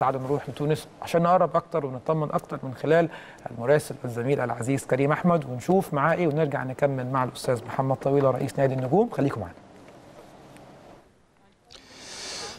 بعد ما نروح لتونس عشان نقرب اكتر ونطمن اكتر من خلال المراسل الزميل العزيز كريم احمد ونشوف معاه ايه ونرجع نكمل مع الاستاذ محمد طويله رئيس نادي النجوم خليكم معانا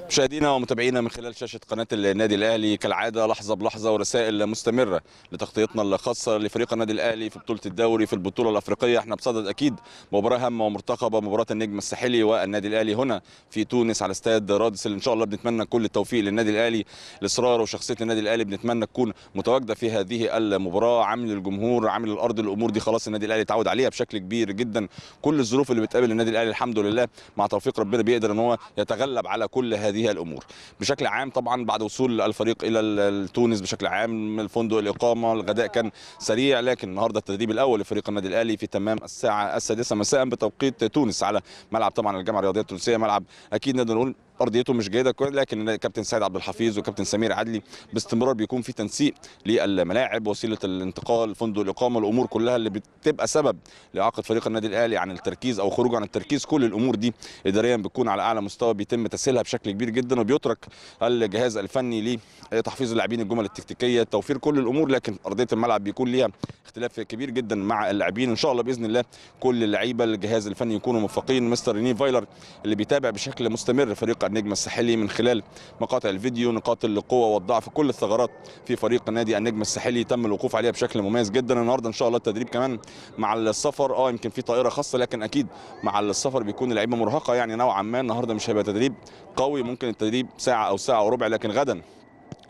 مشاهدينا ومتابعينا من خلال شاشة قناة النادي الأهلي كالعادة لحظة بلحظة ورسائل مستمرة لتغطيتنا الخاصة لفريق النادي الأهلي في بطولة الدوري في البطولة الأفريقية احنا بصدد أكيد مباراة هامة ومرتقبة مباراة النجم الساحلي والنادي الأهلي هنا في تونس على استاد رادس اللي إن شاء الله بنتمنى كل التوفيق للنادي الأهلي الإصرار وشخصية النادي الأهلي بنتمنى تكون متواجدة في هذه المباراة عامل الجمهور عامل الأرض الأمور دي خلاص النادي الأهلي اتعود عليها بشكل كبير جدا كل الظروف اللي بتقابل النادي الأهلي الحمد لله مع توفيق ربنا بيقدر إن هو يتغلب على كل هذه هذه الامور بشكل عام طبعا بعد وصول الفريق الى تونس بشكل عام الفندق الاقامه الغداء كان سريع لكن النهارده التدريب الاول لفريق النادي الاهلي في تمام الساعه السادسه مساء بتوقيت تونس على ملعب طبعا الجامعه الرياضيه التونسيه ملعب اكيد نقدر نقول ارضيته مش جيده لكن كابتن سعد عبد الحفيظ وكابتن سمير عدلي باستمرار بيكون في تنسيق للملاعب وسيله الانتقال فندق الاقامه الامور كلها اللي بتبقى سبب لاعاقه فريق النادي الاهلي عن التركيز او خروجه عن التركيز كل الامور دي اداريا بتكون على اعلى مستوى بيتم تسهيلها بشكل كبير جدا وبيترك الجهاز الفني لتحفيظ اللاعبين الجمل التكتيكيه توفير كل الامور لكن ارضيه الملعب بيكون ليها اختلاف كبير جدا مع اللاعبين ان شاء الله باذن الله كل اللعيبه الجهاز الفني يكونوا موفقين مستر ريني فايلر اللي بيتابع بشكل مستمر فريق النجم الساحلي من خلال مقاطع الفيديو نقاط القوه والضعف كل الثغرات في فريق نادي النجم الساحلي تم الوقوف عليها بشكل مميز جدا النهارده ان شاء الله التدريب كمان مع السفر اه يمكن في طائره خاصه لكن اكيد مع السفر بيكون اللعيبه مرهقه يعني نوعا ما النهارده مش هيبقى تدريب قوي ممكن التدريب ساعه او ساعه وربع لكن غدا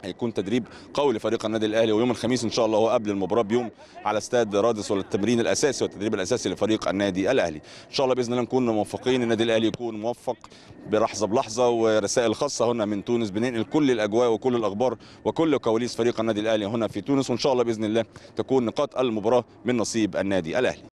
هيكون تدريب قوي لفريق النادي الاهلي ويوم الخميس ان شاء الله هو قبل المباراه بيوم على استاد رادس والتمرين الاساسي والتدريب الاساسي لفريق النادي الاهلي ان شاء الله باذن الله نكون موفقين النادي الاهلي يكون موفق بلحظه بلحظه ورسائل خاصه هنا من تونس بننقل كل الاجواء وكل الاخبار وكل كواليس فريق النادي الاهلي هنا في تونس وان شاء الله باذن الله تكون نقاط المباراه من نصيب النادي الاهلي